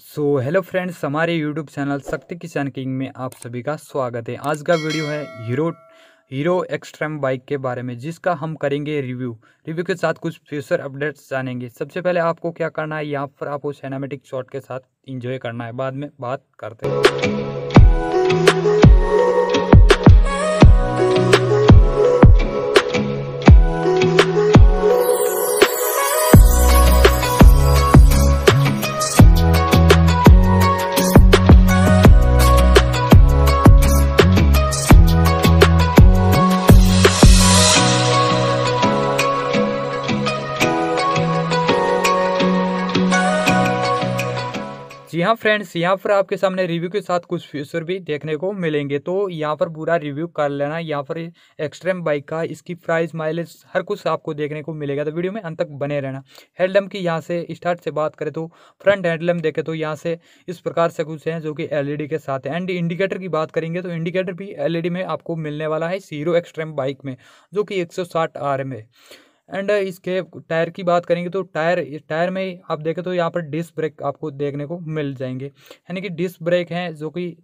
सो hello friends हमारे YouTube channel Shakti Kisan king में आप सभी का स्वागत है आज का वीडियो है हीरो हीरो एक्सट्रीम बाइक के बारे में जिसका हम करेंगे रिव्यू रिव्यू के साथ कुछ फ्यूचर अपडेट्स जानेंगे सबसे पहले आपको क्या करना है यहाँ पर आपको सैनामेटिक शॉट के साथ इंजॉय करना है बाद में बात करते हैं जी हाँ फ्रेंड्स यहाँ पर आपके सामने रिव्यू के साथ कुछ फीचर भी देखने को मिलेंगे तो यहाँ पर पूरा रिव्यू कर लेना यहाँ पर एक्सट्रीम बाइक का इसकी प्राइस माइलेज हर कुछ आपको देखने को मिलेगा तो वीडियो में अंत तक बने रहना हेडलम की यहाँ से स्टार्ट से बात करें तो फ्रंट हेडलम देखें तो यहाँ से इस प्रकार से कुछ हैं जो कि एल e के साथ है एंड इंडिकेटर की बात करेंगे तो इंडिकेटर भी एल e में आपको मिलने वाला है सीरो एक्सट्रीम बाइक में जो कि एक सौ है एंड इसके टायर की बात करेंगे तो टायर टायर में आप देखें तो यहाँ पर डिस्क ब्रेक आपको देखने को मिल जाएंगे यानी कि डिस्क ब्रेक हैं जो कि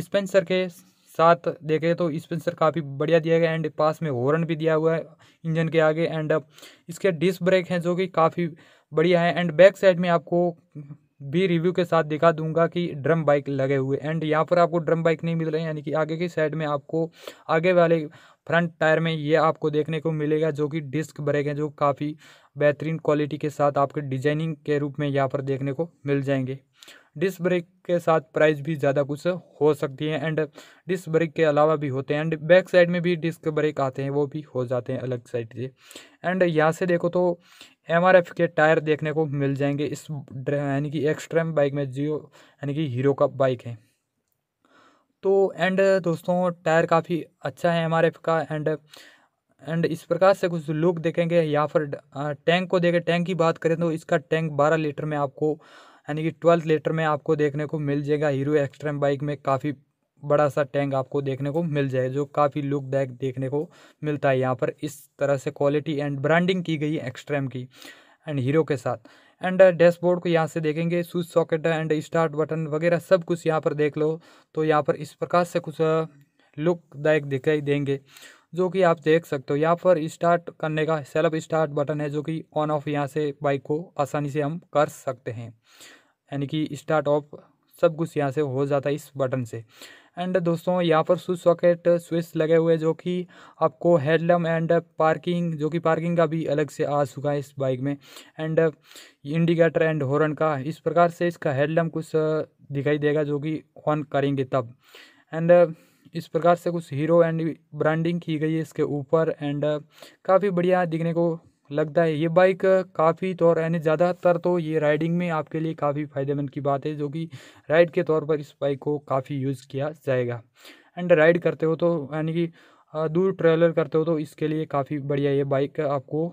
स्पेंसर के साथ देखें तो स्पेंसर काफ़ी बढ़िया दिया गया एंड पास में हॉर्न भी दिया हुआ है इंजन के आगे एंड इसके डिस्क ब्रेक हैं जो कि काफ़ी बढ़िया है एंड बैक साइड में आपको भी रिव्यू के साथ दिखा दूंगा कि ड्रम बाइक लगे हुए एंड यहाँ पर आपको ड्रम बाइक नहीं मिल रहे यानी कि आगे की साइड में आपको आगे वाले फ्रंट टायर में ये आपको देखने को मिलेगा जो कि डिस्क ब्रेक है जो काफ़ी बेहतरीन क्वालिटी के साथ आपके डिजाइनिंग के रूप में यहाँ पर देखने को मिल जाएंगे डिस्क ब्रेक के साथ प्राइस भी ज़्यादा कुछ हो सकती है एंड डिस्क ब्रेक के अलावा भी होते हैं एंड बैक साइड में भी डिस्क ब्रेक आते हैं वो भी हो जाते हैं अलग साइड से एंड यहाँ से देखो तो एम के टायर देखने को मिल जाएंगे इस यानी कि एक्सट्रीम बाइक में जियो यानी कि हीरो का बाइक है तो एंड दोस्तों टायर काफ़ी अच्छा है एम का एंड एंड इस प्रकार से कुछ लुक देखेंगे या फिर टैंक को देखें टैंक की बात करें तो इसका टैंक 12 लीटर में आपको यानी कि ट्वेल्थ लीटर में आपको देखने को मिल जाएगा हीरो एक्सट्रीम बाइक में काफ़ी बड़ा सा टैंक आपको देखने को मिल जाए जो काफ़ी लुकदायक देखने को मिलता है यहाँ पर इस तरह से क्वालिटी एंड ब्रांडिंग की गई है एक्सट्रैम की एंड हीरो के साथ एंड डैशबोर्ड uh, को यहाँ से देखेंगे switch socket and start button वगैरह सब कुछ यहाँ पर देख लो तो यहाँ पर इस प्रकार से कुछ लुकदायक uh, दिखाई देंगे जो कि आप देख सकते हो यहाँ पर स्टार्ट करने का सेल्फ स्टार्ट बटन है जो कि ऑन ऑफ यहाँ से बाइक को आसानी से हम कर सकते हैं यानी कि स्टार्ट ऑफ सब कुछ यहाँ से हो जाता है इस बटन से एंड दोस्तों यहाँ पर स्विच सॉकेट स्विच लगे हुए जो कि आपको हेडलम एंड पार्किंग जो कि पार्किंग का भी अलग से आ चुका है इस बाइक में एंड इंडिकेटर एंड हॉर्न का इस प्रकार से इसका हेडलम कुछ दिखाई देगा जो कि ऑन करेंगे तब एंड इस प्रकार से कुछ हीरो एंड ब्रांडिंग की गई है इसके ऊपर एंड काफ़ी बढ़िया दिखने को लगता है ये बाइक काफ़ी तौर यानी ज़्यादातर तो ये राइडिंग में आपके लिए काफ़ी फ़ायदेमंद की बात है जो कि राइड के तौर पर इस बाइक को काफ़ी यूज़ किया जाएगा एंड राइड करते हो तो यानी कि दूर ट्रेवलर करते हो तो इसके लिए काफ़ी बढ़िया ये बाइक आपको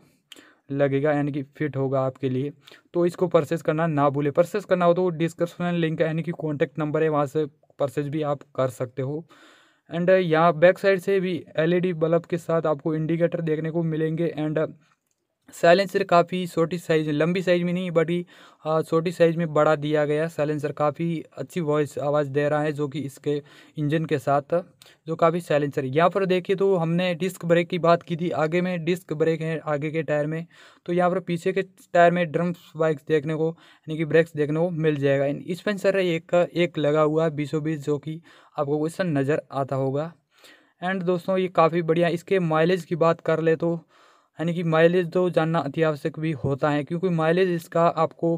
लगेगा यानी कि फिट होगा आपके लिए तो इसको परचेस करना ना भूले परचेस करना हो तो डिस्क्रिप्शन लिंक यानी कि कॉन्टैक्ट नंबर है वहाँ से परचेज भी आप कर सकते हो एंड यहाँ बैक साइड से भी एलईडी बल्ब e के साथ आपको इंडिकेटर देखने को मिलेंगे एंड साइलेंसर काफ़ी छोटी साइज लंबी साइज में नहीं ही छोटी साइज में बड़ा दिया गया साइलेंसर काफ़ी अच्छी वॉइस आवाज़ दे रहा है जो कि इसके इंजन के साथ जो काफ़ी साइलेंसर यहाँ पर देखिए तो हमने डिस्क ब्रेक की बात की थी आगे में डिस्क ब्रेक है आगे के टायर में तो यहाँ पर पीछे के टायर में ड्रम्स बाइक्स देखने को यानी कि ब्रेक्स देखने को मिल जाएगा स्पेंसर है एक एक लगा हुआ है बीसों बीस जो कि आपको क्वेश्चन नज़र आता होगा एंड दोस्तों ये काफ़ी बढ़िया इसके माइलेज की बात कर ले तो यानी कि माइलेज तो जानना अति आवश्यक भी होता है क्योंकि माइलेज इसका आपको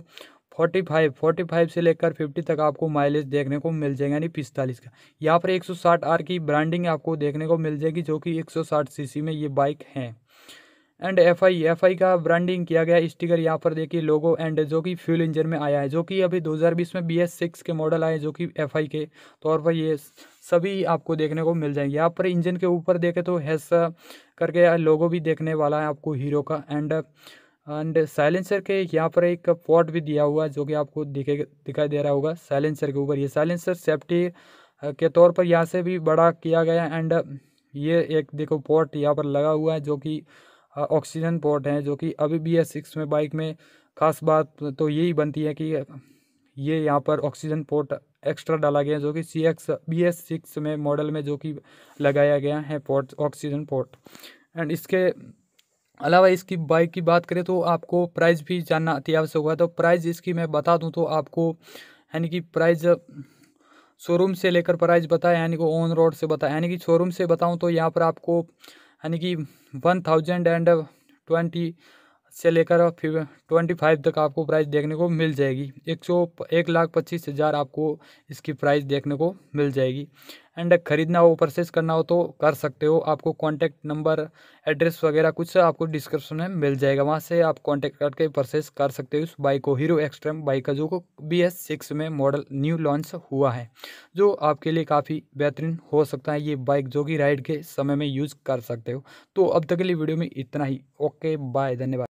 फोर्टी फाइव फोर्टी फाइव से लेकर फिफ्टी तक आपको माइलेज देखने को मिल जाएगा यानी पिस्तालीस का यहाँ पर एक सौ साठ आर की ब्रांडिंग आपको देखने को मिल जाएगी जो कि एक सौ साठ सीसी में ये बाइक है and F I F I का ब्रांडिंग किया गया स्टिकर यहाँ पर देखिए लोगो एंड जो कि फ्यूल इंजन में आया है जो कि अभी 2020 में बी एस सिक्स के मॉडल आए जो कि एफ आई के तौर तो पर ये सभी आपको देखने को मिल जाएंगे यहाँ पर इंजन के ऊपर देखें तो हैस uh, करके लोगो भी देखने वाला है आपको हीरो का एंड एंड साइलेंसर के यहाँ पर एक पॉट भी दिया हुआ है जो कि आपको दिखे दिखाई दे रहा होगा साइलेंसर के ऊपर ये साइलेंसर सेफ्टी uh, के तौर पर यहाँ से भी बड़ा किया गया एंड ये एक देखो पॉट यहाँ पर लगा हुआ है जो कि ऑक्सीजन पोर्ट हैं जो कि अभी बी एस सिक्स में बाइक में ख़ास बात तो यही बनती है कि ये यहाँ पर ऑक्सीजन पोर्ट एक्स्ट्रा डाला गया है जो कि C X B S six में मॉडल में जो कि लगाया गया है पोर्ट ऑक्सीजन पोर्ट एंड इसके अलावा इसकी बाइक की बात करें तो आपको प्राइस भी जानना अति आवश्यक हुआ तो प्राइस इसकी मैं बता दूं तो आपको यानी कि प्राइस शोरूम से लेकर प्राइस बताया यानी कि ऑन रोड से बताया यानी कि शोरूम से बताऊँ तो यहाँ पर आपको यानी कि वन थाउजेंड एंड ट्वेंटी से लेकर ट्वेंटी फाइव तक आपको प्राइस देखने को मिल जाएगी एक सौ एक लाख पच्चीस हज़ार आपको इसकी प्राइस देखने को मिल जाएगी एंड ख़रीदना हो परचेस करना हो तो कर सकते हो आपको कॉन्टैक्ट नंबर एड्रेस वगैरह कुछ आपको डिस्क्रिप्शन में मिल जाएगा वहाँ से आप कॉन्टैक्ट करके परचेस कर सकते हो इस बाइक को हीरो एक्सट्रीम बाइक का जो को बी एस सिक्स में मॉडल न्यू लॉन्च हुआ है जो आपके लिए काफ़ी बेहतरीन हो सकता है ये बाइक जो कि राइड के समय में यूज़ कर सकते हो तो अब तक के लिए वीडियो में इतना ही ओके बाय धन्यवाद